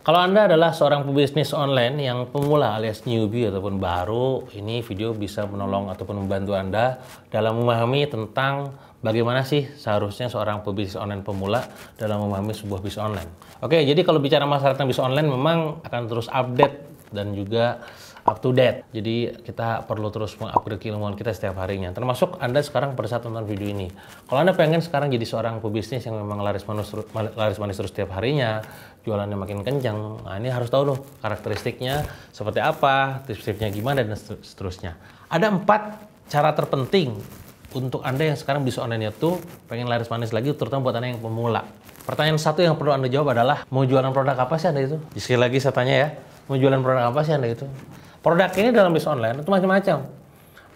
Kalau Anda adalah seorang pebisnis online yang pemula alias newbie ataupun baru, ini video bisa menolong ataupun membantu Anda dalam memahami tentang bagaimana sih seharusnya seorang pebisnis online pemula dalam memahami sebuah bisnis online. Oke, jadi kalau bicara masalah tentang bisnis online memang akan terus update dan juga up to date. Jadi kita perlu terus mengupgrade keilmuan kita setiap harinya. Termasuk Anda sekarang pada saat nonton video ini. Kalau Anda pengen sekarang jadi seorang pebisnis yang memang laris manis, laris manis terus setiap harinya, jualannya makin kencang, nah ini harus tahu loh karakteristiknya seperti apa, tips-tipsnya gimana, dan seterusnya. Ada empat cara terpenting untuk Anda yang sekarang bisa online itu pengen laris manis lagi, terutama buat Anda yang pemula. Pertanyaan satu yang perlu Anda jawab adalah, mau jualan produk apa sih Anda itu? Sekali lagi saya tanya ya, mau jualan produk apa sih Anda itu? Produk ini dalam bisnis online itu macam-macam.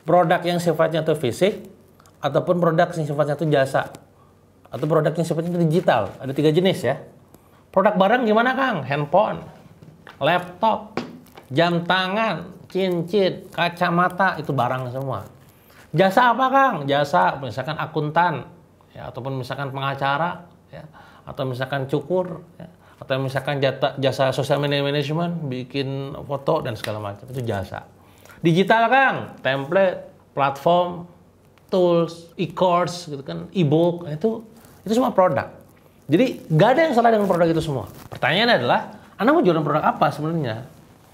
Produk yang sifatnya itu fisik, ataupun produk yang sifatnya itu jasa, atau produk yang sifatnya itu digital. Ada tiga jenis ya. Produk barang gimana Kang? Handphone, laptop, jam tangan, cincin, kacamata, itu barang semua. Jasa apa Kang? Jasa misalkan akuntan, ya, ataupun misalkan pengacara, ya, atau misalkan cukur, ya atau misalkan jata, jasa sosial media management bikin foto dan segala macam itu jasa digital kang template platform tools e-course gitu kan e-book nah, itu itu semua produk jadi gak ada yang salah dengan produk itu semua pertanyaannya adalah anda mau jualan produk apa sebenarnya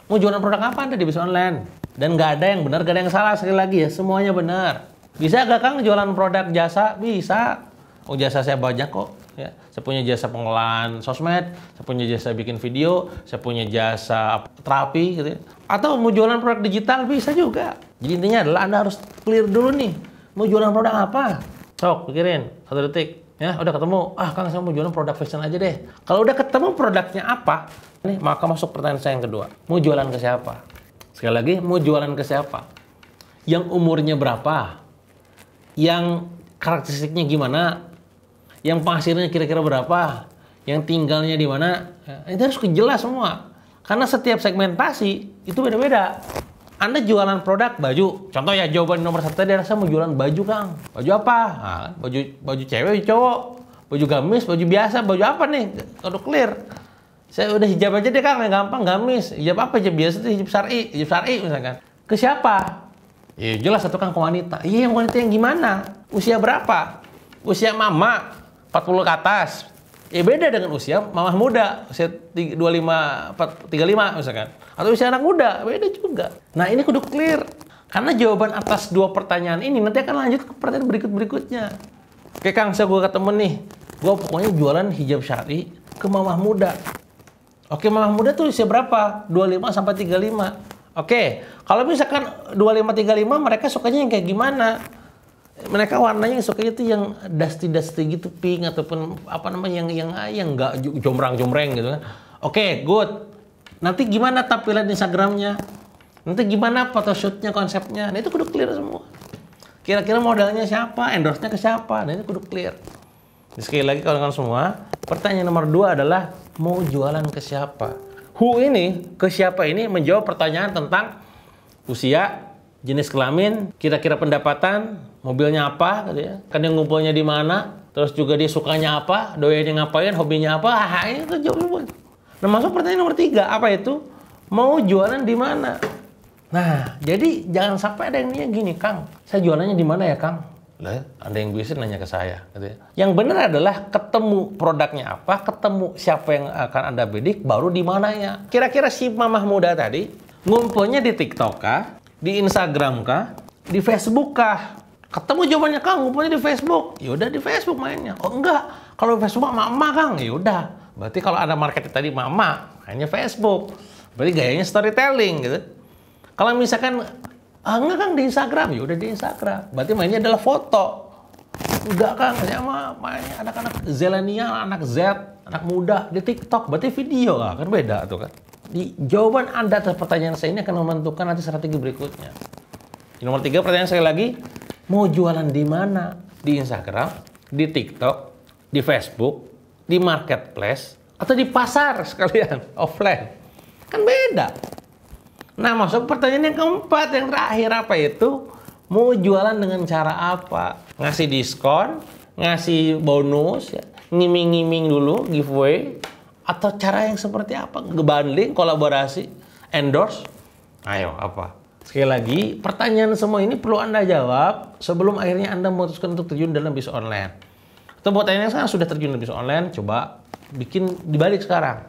mau jualan produk apa anda di bisnis online dan gak ada yang benar gak ada yang salah sekali lagi ya semuanya benar bisa gak kang jualan produk jasa bisa oh jasa saya banyak kok ya. Saya punya jasa pengelolaan sosmed, saya punya jasa bikin video, saya punya jasa terapi gitu ya. Atau mau jualan produk digital bisa juga. Jadi intinya adalah Anda harus clear dulu nih, mau jualan produk apa? Sok, pikirin, satu detik. Ya, udah ketemu. Ah, Kang, saya mau jualan produk fashion aja deh. Kalau udah ketemu produknya apa, nih, maka masuk pertanyaan saya yang kedua. Mau jualan ke siapa? Sekali lagi, mau jualan ke siapa? Yang umurnya berapa? Yang karakteristiknya gimana? yang pasirnya kira-kira berapa, yang tinggalnya di mana, eh, itu harus kejelas semua. Karena setiap segmentasi itu beda-beda. Anda jualan produk baju, contoh ya jawaban nomor satu tadi rasa mau jualan baju kang, baju apa? Nah, baju baju cewek, baju cowok, baju gamis, baju biasa, baju apa nih? Kalau clear, saya udah hijab aja deh kang, yang gampang gamis, hijab apa hijab biasa tuh hijab syari, hijab syari misalkan. Ke siapa? Ya jelas satu kang ke wanita. Iya yang wanita yang gimana? Usia berapa? Usia mama, 40 ke atas. Ya beda dengan usia mamah muda, usia 25, 4, 35 misalkan. Atau usia anak muda, beda juga. Nah ini kudu clear. Karena jawaban atas dua pertanyaan ini nanti akan lanjut ke pertanyaan berikut-berikutnya. Oke Kang, saya gue ketemu nih. gua pokoknya jualan hijab syari ke mamah muda. Oke, mamah muda tuh usia berapa? 25 sampai 35. Oke, kalau misalkan 25 35 mereka sukanya yang kayak gimana? mereka warnanya yang suka itu yang dusty dusty gitu pink ataupun apa namanya yang yang ah, yang nggak jomrang jomreng gitu kan oke okay, good nanti gimana tampilan instagramnya nanti gimana photoshootnya konsepnya nah itu kudu clear semua kira-kira modalnya siapa endorse-nya ke siapa nah itu kudu clear sekali lagi kawan-kawan semua pertanyaan nomor dua adalah mau jualan ke siapa who ini ke siapa ini menjawab pertanyaan tentang usia jenis kelamin, kira-kira pendapatan, mobilnya apa, gitu ya. kan yang ngumpulnya di mana, terus juga dia sukanya apa, doyanya ngapain, hobinya apa, ah, itu jawab Nah masuk pertanyaan nomor tiga, apa itu? Mau jualan di mana? Nah, jadi jangan sampai ada yang nanya gini, Kang, saya jualannya di mana ya, Kang? Lah, ada yang bisa nanya ke saya. Gitu ya. Yang benar adalah ketemu produknya apa, ketemu siapa yang akan Anda bidik, baru di mananya. Kira-kira si Mamah Muda tadi, ngumpulnya di TikTok kah? Di Instagram kah? Di Facebook kah? Ketemu jawabannya Kang, ngumpulnya di Facebook. Ya udah di Facebook mainnya. Oh enggak, kalau Facebook emak-emak Kang, ya udah. Berarti kalau ada market tadi mama, hanya Facebook. Berarti gayanya storytelling gitu. Kalau misalkan ah, enggak Kang di Instagram, ya udah di Instagram. Berarti mainnya adalah foto enggak kang, saya mah mainnya anak-anak zelenial anak Z anak muda di TikTok berarti video lah kan beda tuh kan di, jawaban Anda atas pertanyaan saya ini akan menentukan nanti strategi berikutnya. Di nomor tiga pertanyaan saya lagi, mau jualan di mana? Di Instagram, di TikTok, di Facebook, di marketplace, atau di pasar sekalian, offline. Kan beda. Nah masuk pertanyaan yang keempat, yang terakhir apa itu? Mau jualan dengan cara apa? Ngasih diskon, ngasih bonus, ya. ngiming-ngiming dulu, giveaway, atau cara yang seperti apa? Ngebanding, kolaborasi, endorse? Ayo, apa? Sekali lagi, pertanyaan semua ini perlu Anda jawab sebelum akhirnya Anda memutuskan untuk terjun dalam bisnis online. Atau buat yang sekarang sudah terjun dalam bisnis online, coba bikin dibalik sekarang.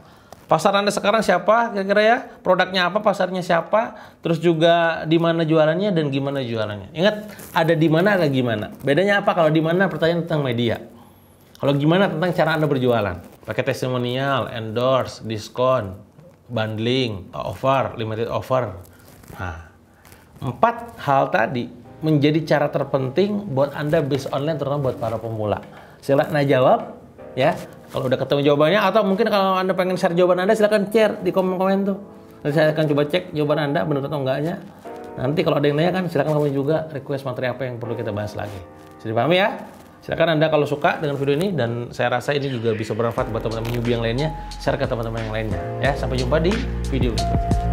Pasar Anda sekarang siapa kira-kira ya? Produknya apa, pasarnya siapa? Terus juga di mana jualannya dan gimana jualannya. Ingat, ada di mana ada gimana. Bedanya apa kalau di mana pertanyaan tentang media. Kalau gimana tentang cara Anda berjualan pakai testimonial, endorse, diskon, bundling, offer, limited offer. Nah, empat hal tadi menjadi cara terpenting buat Anda bisnis online terutama buat para pemula. Silakan jawab ya. Kalau udah ketemu jawabannya atau mungkin kalau Anda pengen share jawaban Anda silakan share di komen-komen tuh. Nanti saya akan coba cek jawaban Anda benar atau enggaknya. Nanti kalau ada yang nanya kan silakan kamu juga request materi apa yang perlu kita bahas lagi. Sudah paham ya? Silahkan Anda kalau suka dengan video ini dan saya rasa ini juga bisa bermanfaat buat teman-teman newbie yang lainnya, share ke teman-teman yang lainnya. Ya, sampai jumpa di video berikutnya.